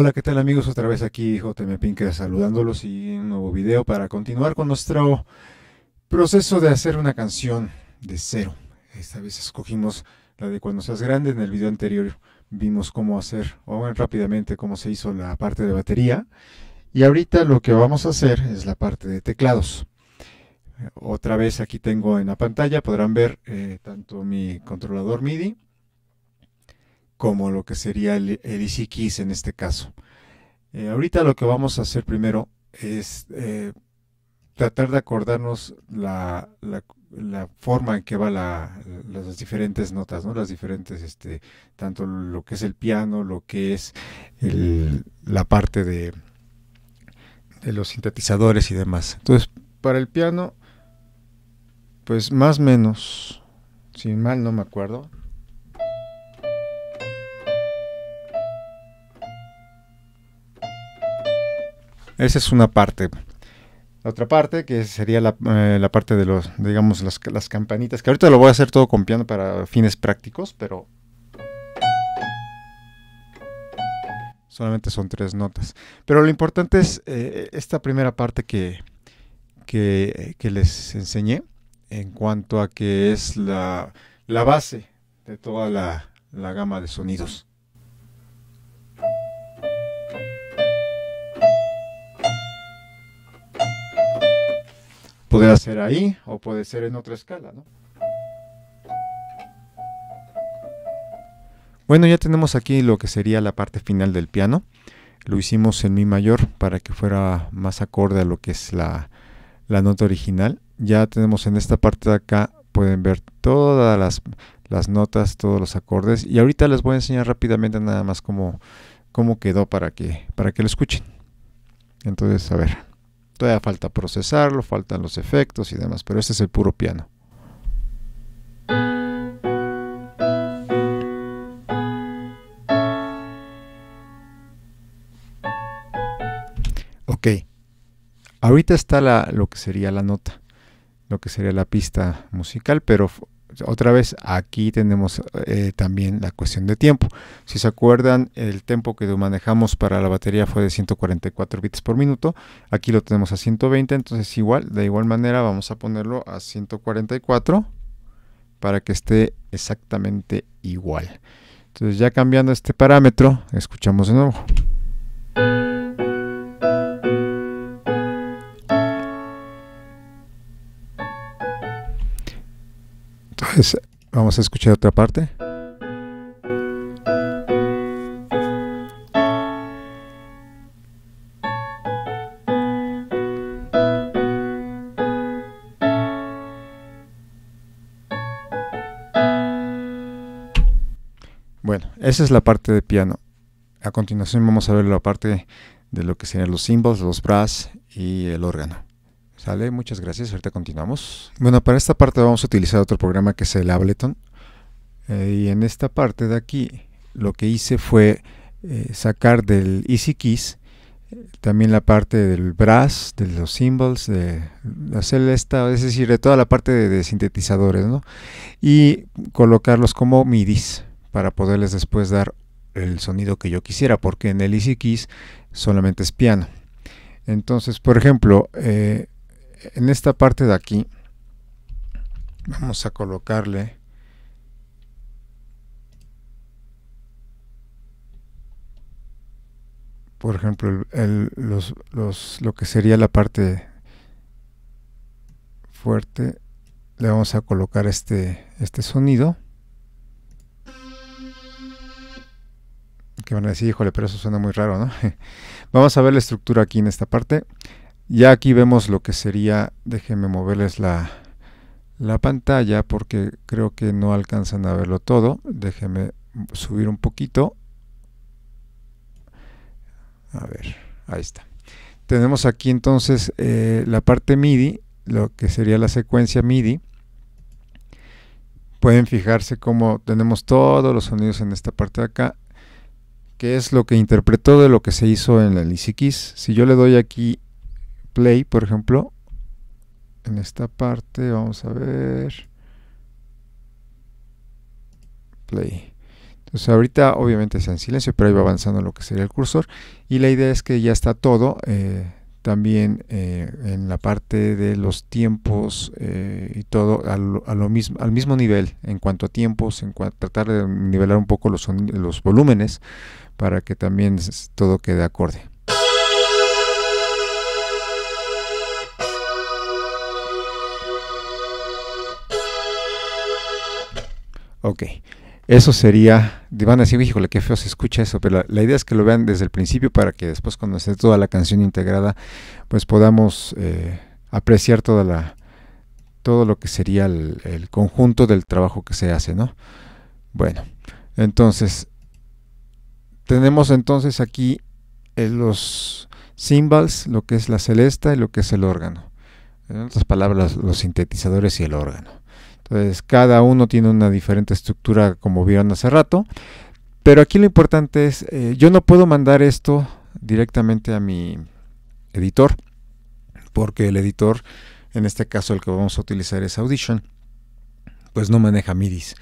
Hola, ¿qué tal amigos? Otra vez aquí JM Pinker saludándolos y un nuevo video para continuar con nuestro proceso de hacer una canción de cero. Esta vez escogimos la de Cuando seas grande. En el video anterior vimos cómo hacer, o rápidamente cómo se hizo la parte de batería. Y ahorita lo que vamos a hacer es la parte de teclados. Otra vez aquí tengo en la pantalla, podrán ver eh, tanto mi controlador MIDI como lo que sería el, el en este caso. Eh, ahorita lo que vamos a hacer primero es eh, tratar de acordarnos la, forma en que van las diferentes notas, ¿no? Las diferentes, este, tanto lo que es el piano, lo que es la parte de, los sintetizadores y demás. Entonces, para el piano, pues más o menos, si mal no me acuerdo, Esa es una parte. La otra parte, que sería la, eh, parte de los, digamos, las, campanitas, que ahorita lo voy a hacer todo con piano para fines prácticos, pero solamente son tres notas. Pero lo importante es eh, esta primera parte que, que, les enseñé en cuanto a que es la, base de toda la gama de sonidos. puede ser ahí o puede ser en otra escala, ¿no? Bueno, ya tenemos aquí lo que sería la parte final del piano. Lo hicimos en mi mayor para que fuera más acorde a lo que es la, la nota original. Ya tenemos en esta parte de acá, pueden ver todas las, notas, todos los acordes. Y ahorita les voy a enseñar rápidamente nada más cómo, cómo quedó para que, para que lo escuchen. Entonces, a ver. Todavía falta procesarlo, faltan los efectos y demás, pero este es el puro piano. Ok, ahorita está la, lo que sería la nota, lo que sería la pista musical, pero otra vez aquí tenemos eh, también la cuestión de tiempo. Si se acuerdan, el tiempo que manejamos para la batería fue de 144 bits por minuto. Aquí lo tenemos a 120, entonces igual, de igual manera vamos a ponerlo a 144 para que esté exactamente igual. Entonces ya cambiando este parámetro, escuchamos de nuevo. vamos a escuchar otra parte. Bueno, esa es la parte de piano. A continuación vamos a ver la parte de lo que serían los cymbals, los brass y el órgano. Sale, muchas gracias. Ahorita continuamos. Bueno, para esta parte vamos a utilizar otro programa que es el Ableton. Eh, y en esta parte de aquí lo que hice fue eh, sacar del Easy eh, también la parte del brass, de los Symbols de la esta es decir, de toda la parte de, sintetizadores, ¿no? Y colocarlos como midis para poderles después dar el sonido que yo quisiera, porque en el Easy Keys solamente es piano. Entonces, por ejemplo, eh, en esta parte de aquí vamos a colocarle por ejemplo los, los, lo que sería la parte fuerte le vamos a colocar este, este sonido que van a decir, híjole, pero eso suena muy raro, ¿no? vamos a ver la estructura aquí en esta parte ya aquí vemos lo que sería, déjenme moverles la, pantalla porque creo que no alcanzan a verlo todo. Déjenme subir un poquito. A ver, ahí está. Tenemos aquí entonces eh, la parte MIDI, lo que sería la secuencia MIDI. Pueden fijarse cómo tenemos todos los sonidos en esta parte de acá, que es lo que interpretó de lo que se hizo en la Lisi Si yo le doy aquí play, por ejemplo, en esta parte vamos a ver play. Entonces ahorita obviamente está en silencio, pero ahí va avanzando lo que sería el cursor. Y la idea es que ya está todo. Eh, también eh, en la parte de los tiempos eh, y todo a mismo, al mismo nivel en cuanto a tiempos, en tratar de nivelar un poco los, los volúmenes para que también todo quede acorde. Ok. Eso sería, van a decir, híjole, que feo se escucha eso, pero la, idea es que lo vean desde el principio para que después cuando esté toda la canción integrada, pues podamos eh, apreciar toda la, todo lo que sería el, conjunto del trabajo que se hace, ¿no? Bueno, entonces, tenemos entonces aquí eh, los cymbals, lo que es la celesta y lo que es el órgano. En otras palabras, los sintetizadores y el órgano. Entonces, cada uno tiene una diferente estructura, como vieron hace rato. Pero aquí lo importante es, eh, yo no puedo mandar esto directamente a mi editor, porque el editor, en este caso el que vamos a utilizar es Audition, pues no maneja MIDIs.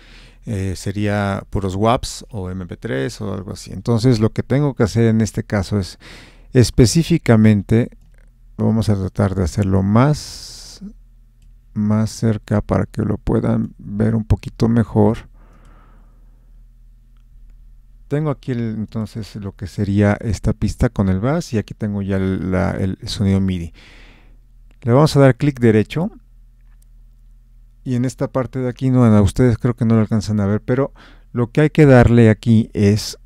Eh, sería puros WAPs o MP3 o algo así. Entonces lo que tengo que hacer en este caso es específicamente, vamos a tratar de hacerlo más más cerca para que lo puedan ver un poquito mejor. Tengo aquí entonces lo que sería esta pista con el bass y aquí tengo ya el sonido MIDI. Le vamos a dar clic derecho y en esta parte de aquí, no, a ustedes creo que no lo alcanzan a ver, pero lo que hay que darle aquí es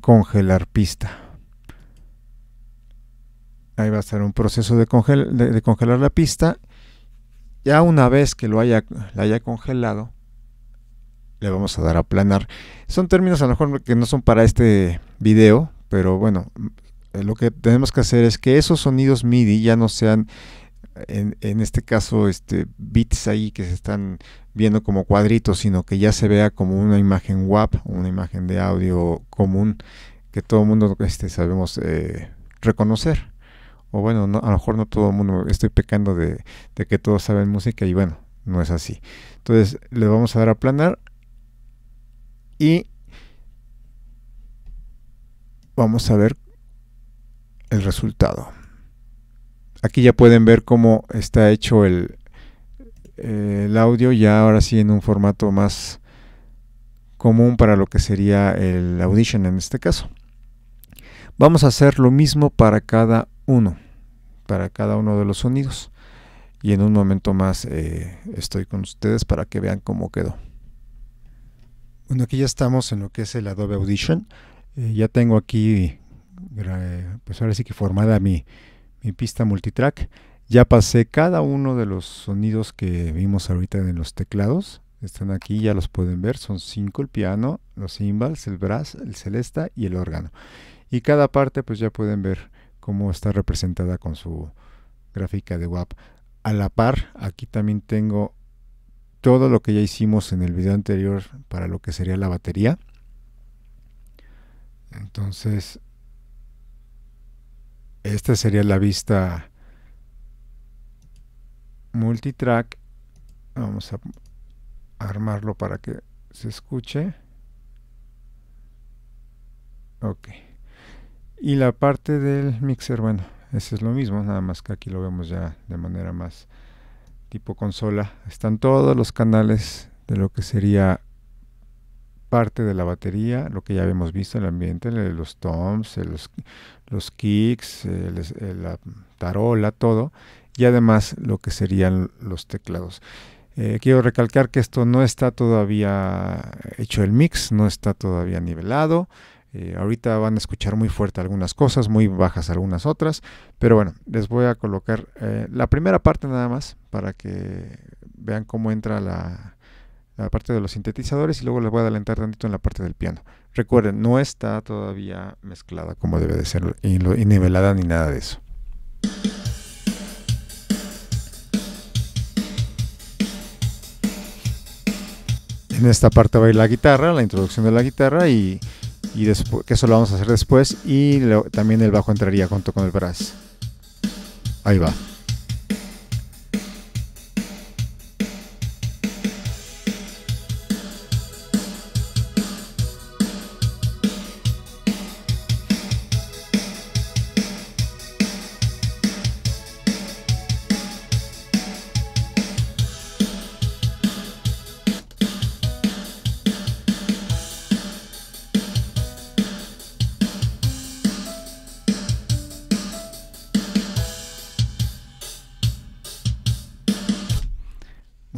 congelar pista. Ahí va a estar un proceso de congelar la pista ya una vez que lo haya, la haya congelado, le vamos a dar a planar. Son términos a lo mejor que no son para este video, pero bueno, eh, lo que tenemos que hacer es que esos sonidos MIDI ya no sean, en, en este caso, este, bits ahí que se están viendo como cuadritos, sino que ya se vea como una imagen WAP, una imagen de audio común que todo el mundo este, sabemos eh, reconocer o bueno, a lo mejor no todo el mundo, estoy pecando de, que todos saben música y bueno, no es así. Entonces le vamos a dar a planar y vamos a ver el resultado. Aquí ya pueden ver cómo está hecho el, el audio, ya ahora sí en un formato más común para lo que sería el audition en este caso. Vamos a hacer lo mismo para cada uno para cada uno de los sonidos. Y en un momento más eh, estoy con ustedes para que vean cómo quedó. Bueno, aquí ya estamos en lo que es el Adobe Audition. Eh, ya tengo aquí, pues ahora sí que formada mi, mi pista multitrack. Ya pasé cada uno de los sonidos que vimos ahorita en los teclados. Están aquí, ya los pueden ver. Son cinco, el piano, los cymbals, el brass, el celesta y el órgano. Y cada parte pues ya pueden ver como está representada con su gráfica de WAP. A la par, aquí también tengo todo lo que ya hicimos en el video anterior para lo que sería la batería. Entonces, esta sería la vista multitrack. Vamos a armarlo para que se escuche. Ok. Y la parte del mixer, bueno, ese es lo mismo, nada más que aquí lo vemos ya de manera más tipo consola. Están todos los canales de lo que sería parte de la batería, lo que ya habíamos visto, en el ambiente, los toms, los, kicks, la tarola, todo, y además lo que serían los teclados. Eh, quiero recalcar que esto no está todavía hecho el mix, no está todavía nivelado, eh, ahorita van a escuchar muy fuerte algunas cosas, muy bajas algunas otras, pero bueno, les voy a colocar eh, la primera parte nada más para que vean cómo entra la, parte de los sintetizadores y luego les voy a adelantar tantito en la parte del piano. Recuerden, no está todavía mezclada como debe de ser ni nivelada ni nada de eso. En esta parte va a ir la guitarra, la introducción de la guitarra y y después, que eso lo vamos a hacer después y también el bajo entraría junto con el brass. Ahí va.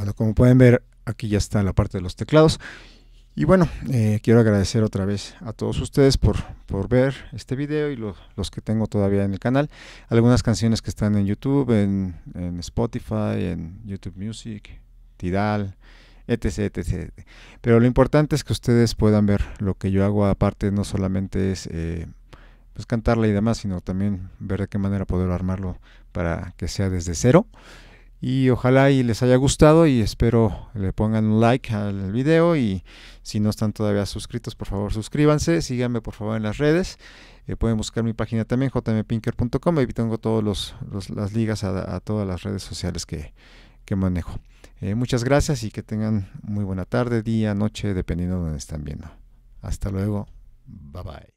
Bueno, como pueden ver, aquí ya está la parte de los teclados. Y bueno, eh, quiero agradecer otra vez a todos ustedes por, por ver este video y los que tengo todavía en el canal. Algunas canciones que están en YouTube, en, Spotify, en YouTube Music, Tidal, etc, etc. Pero lo importante es que ustedes puedan ver lo que yo hago aparte, no solamente es... Eh, pues, cantarla y demás, sino también ver de qué manera poder armarlo para que sea desde cero y ojalá y les haya gustado y espero le pongan un like al video y si no están todavía suscritos, por favor suscríbanse, síganme por favor en las redes. Eh, pueden buscar mi página también, jmpinker.com, ahí tengo todas las ligas a, todas las redes sociales que, manejo. Eh, muchas gracias y que tengan muy buena tarde, día, noche, dependiendo de donde están viendo. Hasta luego, bye bye.